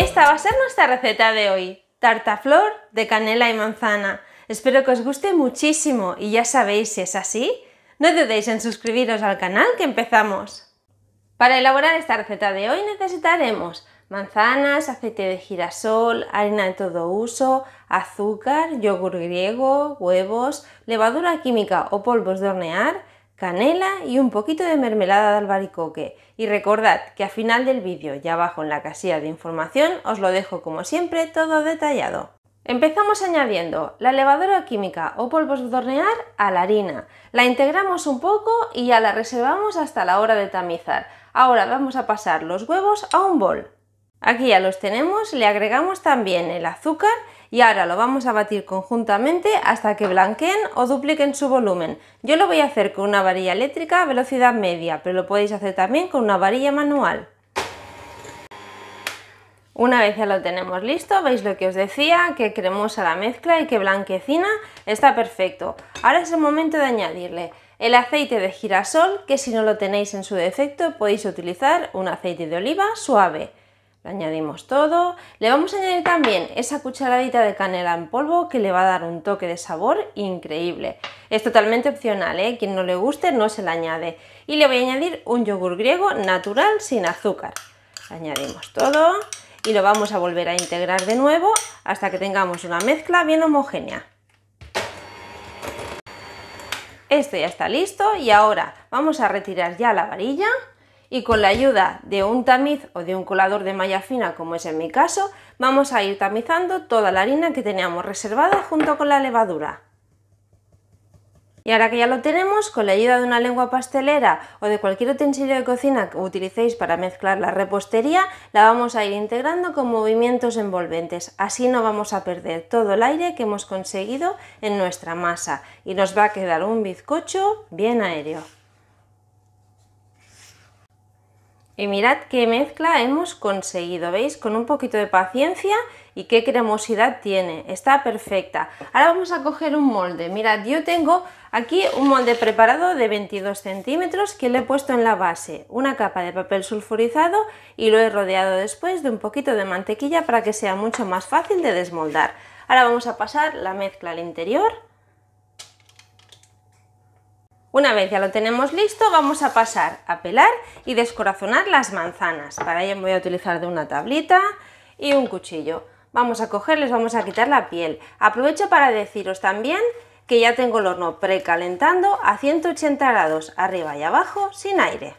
Esta va a ser nuestra receta de hoy, tarta flor de canela y manzana. Espero que os guste muchísimo y ya sabéis si es así, no dudéis en suscribiros al canal que empezamos. Para elaborar esta receta de hoy necesitaremos manzanas, aceite de girasol, harina de todo uso, azúcar, yogur griego, huevos, levadura química o polvos de hornear, canela y un poquito de mermelada de albaricoque. Y recordad que al final del vídeo ya abajo en la casilla de información os lo dejo como siempre todo detallado. Empezamos añadiendo la levadura química o polvos de hornear a la harina. La integramos un poco y ya la reservamos hasta la hora de tamizar. Ahora vamos a pasar los huevos a un bol. Aquí ya los tenemos, le agregamos también el azúcar y ahora lo vamos a batir conjuntamente hasta que blanqueen o dupliquen su volumen. Yo lo voy a hacer con una varilla eléctrica a velocidad media, pero lo podéis hacer también con una varilla manual. Una vez ya lo tenemos listo, veis lo que os decía, que cremosa la mezcla y que blanquecina, está perfecto. Ahora es el momento de añadirle el aceite de girasol, que si no lo tenéis en su defecto podéis utilizar un aceite de oliva suave le añadimos todo. Le vamos a añadir también esa cucharadita de canela en polvo que le va a dar un toque de sabor increíble. Es totalmente opcional, ¿eh? quien no le guste no se la añade. Y le voy a añadir un yogur griego natural sin azúcar. Añadimos todo y lo vamos a volver a integrar de nuevo hasta que tengamos una mezcla bien homogénea. Esto ya está listo y ahora vamos a retirar ya la varilla y con la ayuda de un tamiz o de un colador de malla fina como es en mi caso, vamos a ir tamizando toda la harina que teníamos reservada junto con la levadura. Y ahora que ya lo tenemos, con la ayuda de una lengua pastelera o de cualquier utensilio de cocina que utilicéis para mezclar la repostería, la vamos a ir integrando con movimientos envolventes. Así no vamos a perder todo el aire que hemos conseguido en nuestra masa y nos va a quedar un bizcocho bien aéreo. Y mirad qué mezcla hemos conseguido, ¿veis? Con un poquito de paciencia y qué cremosidad tiene, está perfecta. Ahora vamos a coger un molde, mirad, yo tengo aquí un molde preparado de 22 centímetros que le he puesto en la base una capa de papel sulfurizado y lo he rodeado después de un poquito de mantequilla para que sea mucho más fácil de desmoldar. Ahora vamos a pasar la mezcla al interior una vez ya lo tenemos listo, vamos a pasar a pelar y descorazonar las manzanas. Para ello voy a utilizar de una tablita y un cuchillo. Vamos a cogerles, vamos a quitar la piel. Aprovecho para deciros también que ya tengo el horno precalentando a 180 grados arriba y abajo sin aire.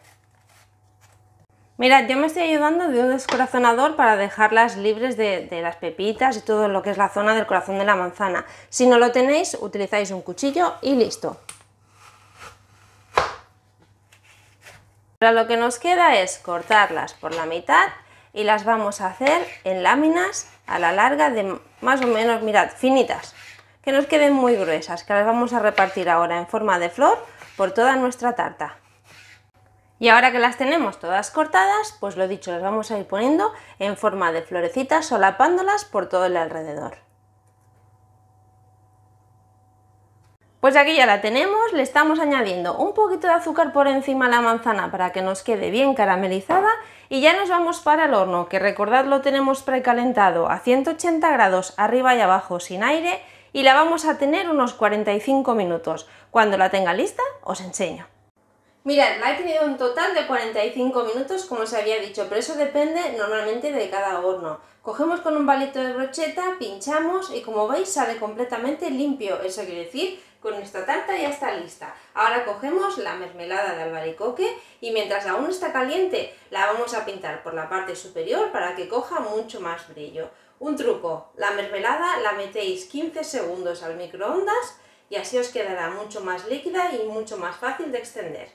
Mirad, yo me estoy ayudando de un descorazonador para dejarlas libres de, las pepitas y todo lo que es la zona del corazón de la manzana. Si no lo tenéis, utilizáis un cuchillo y listo. Ahora lo que nos queda es cortarlas por la mitad y las vamos a hacer en láminas a la larga de más o menos, mirad, finitas, que nos queden muy gruesas, que las vamos a repartir ahora en forma de flor por toda nuestra tarta. Y ahora que las tenemos todas cortadas, pues lo dicho, las vamos a ir poniendo en forma de florecitas solapándolas por todo el alrededor. Pues aquí ya la tenemos, le estamos añadiendo un poquito de azúcar por encima a la manzana para que nos quede bien caramelizada y ya nos vamos para el horno, que recordad lo tenemos precalentado a 180 grados arriba y abajo sin aire y la vamos a tener unos 45 minutos. Cuando la tenga lista os enseño. Mirad, la he tenido un total de 45 minutos, como os había dicho, pero eso depende normalmente de cada horno. Cogemos con un palito de brocheta, pinchamos y como veis sale completamente limpio, eso quiere decir con nuestra tarta ya está lista. Ahora cogemos la mermelada de albaricoque y mientras aún está caliente la vamos a pintar por la parte superior para que coja mucho más brillo. Un truco, la mermelada la metéis 15 segundos al microondas y así os quedará mucho más líquida y mucho más fácil de extender.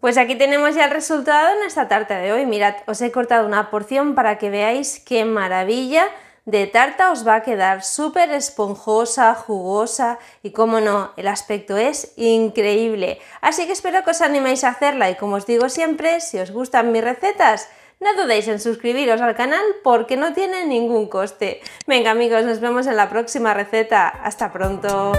Pues aquí tenemos ya el resultado de esta tarta de hoy. Mirad, os he cortado una porción para que veáis qué maravilla de tarta os va a quedar súper esponjosa, jugosa y como no, el aspecto es increíble. Así que espero que os animéis a hacerla y como os digo siempre, si os gustan mis recetas, no dudéis en suscribiros al canal porque no tiene ningún coste. Venga amigos, nos vemos en la próxima receta. ¡Hasta pronto!